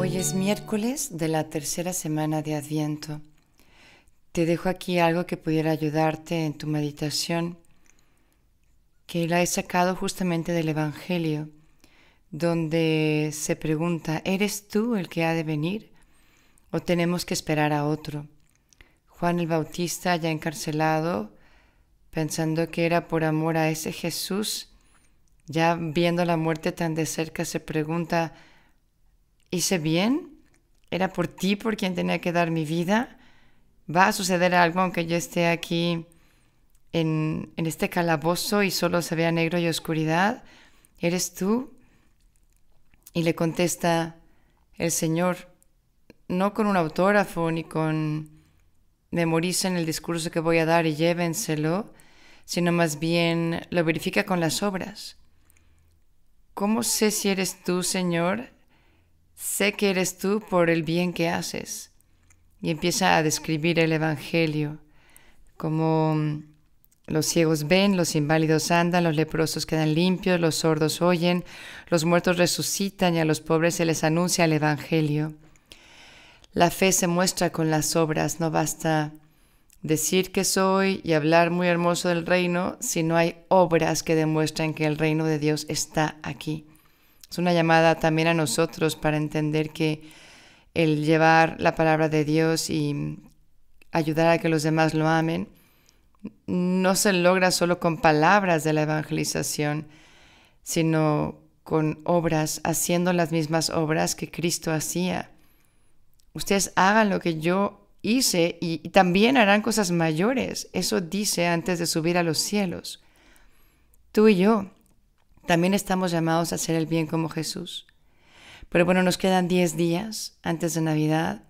Hoy es miércoles de la tercera semana de Adviento. Te dejo aquí algo que pudiera ayudarte en tu meditación, que la he sacado justamente del Evangelio, donde se pregunta, ¿eres tú el que ha de venir o tenemos que esperar a otro? Juan el Bautista, ya encarcelado, pensando que era por amor a ese Jesús, ya viendo la muerte tan de cerca, se pregunta, hice bien, era por ti por quien tenía que dar mi vida, va a suceder algo aunque yo esté aquí en, este calabozo y solo se vea negro y oscuridad, eres tú. Y le contesta el Señor, no con un autógrafo ni con en el discurso que voy a dar y llévenselo, sino más bien lo verifica con las obras. ¿Cómo sé si eres tú, Señor, Sé que eres tú por el bien que haces. Y empieza a describir el Evangelio como mm, los ciegos ven, los inválidos andan, los leprosos quedan limpios, los sordos oyen, los muertos resucitan y a los pobres se les anuncia el Evangelio. La fe se muestra con las obras, no basta decir que soy y hablar muy hermoso del reino si no hay obras que demuestren que el reino de Dios está aquí. Es una llamada también a nosotros para entender que el llevar la palabra de Dios y ayudar a que los demás lo amen no se logra solo con palabras de la evangelización, sino con obras, haciendo las mismas obras que Cristo hacía. Ustedes hagan lo que yo hice y, también harán cosas mayores. Eso dice antes de subir a los cielos. Tú y yo también estamos llamados a hacer el bien como Jesús. Pero bueno, nos quedan 10 días antes de Navidad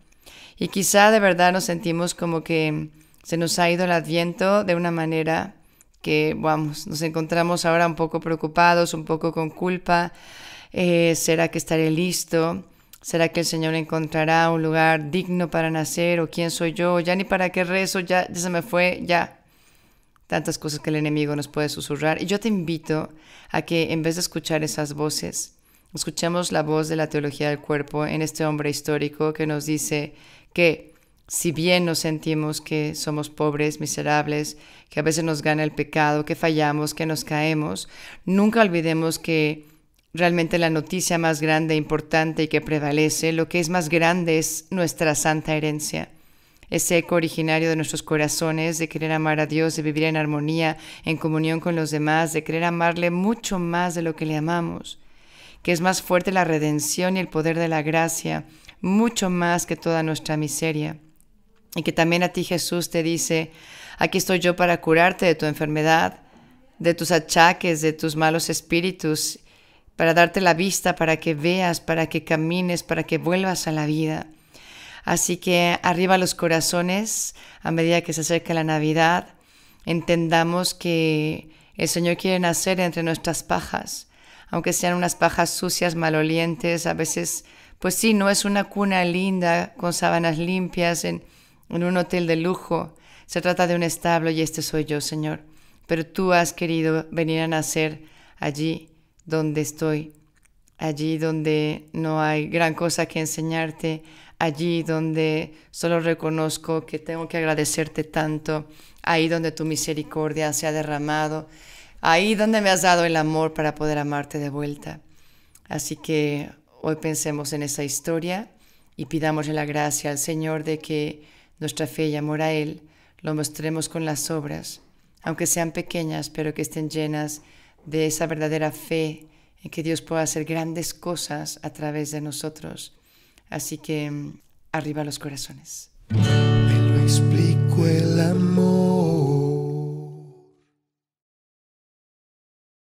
y quizá de verdad nos sentimos como que se nos ha ido el adviento de una manera que, vamos, nos encontramos ahora un poco preocupados, un poco con culpa. Eh, ¿Será que estaré listo? ¿Será que el Señor encontrará un lugar digno para nacer? ¿O quién soy yo? Ya ni para qué rezo, ya, ya se me fue, ya tantas cosas que el enemigo nos puede susurrar. Y yo te invito a que en vez de escuchar esas voces, escuchemos la voz de la teología del cuerpo en este hombre histórico que nos dice que si bien nos sentimos que somos pobres, miserables, que a veces nos gana el pecado, que fallamos, que nos caemos, nunca olvidemos que realmente la noticia más grande, e importante y que prevalece, lo que es más grande es nuestra santa herencia ese eco originario de nuestros corazones, de querer amar a Dios, de vivir en armonía, en comunión con los demás, de querer amarle mucho más de lo que le amamos, que es más fuerte la redención y el poder de la gracia, mucho más que toda nuestra miseria. Y que también a ti Jesús te dice, aquí estoy yo para curarte de tu enfermedad, de tus achaques, de tus malos espíritus, para darte la vista, para que veas, para que camines, para que vuelvas a la vida Así que arriba los corazones a medida que se acerca la Navidad. Entendamos que el Señor quiere nacer entre nuestras pajas, aunque sean unas pajas sucias, malolientes, a veces, pues sí, no es una cuna linda con sábanas limpias en, en un hotel de lujo. Se trata de un establo y este soy yo, Señor. Pero tú has querido venir a nacer allí donde estoy, allí donde no hay gran cosa que enseñarte, allí donde solo reconozco que tengo que agradecerte tanto, ahí donde tu misericordia se ha derramado, ahí donde me has dado el amor para poder amarte de vuelta. Así que hoy pensemos en esa historia y pidamos la gracia al Señor de que nuestra fe y amor a Él lo mostremos con las obras, aunque sean pequeñas, pero que estén llenas de esa verdadera fe en que Dios pueda hacer grandes cosas a través de nosotros. Así que mm, arriba los corazones. Me lo explico el amor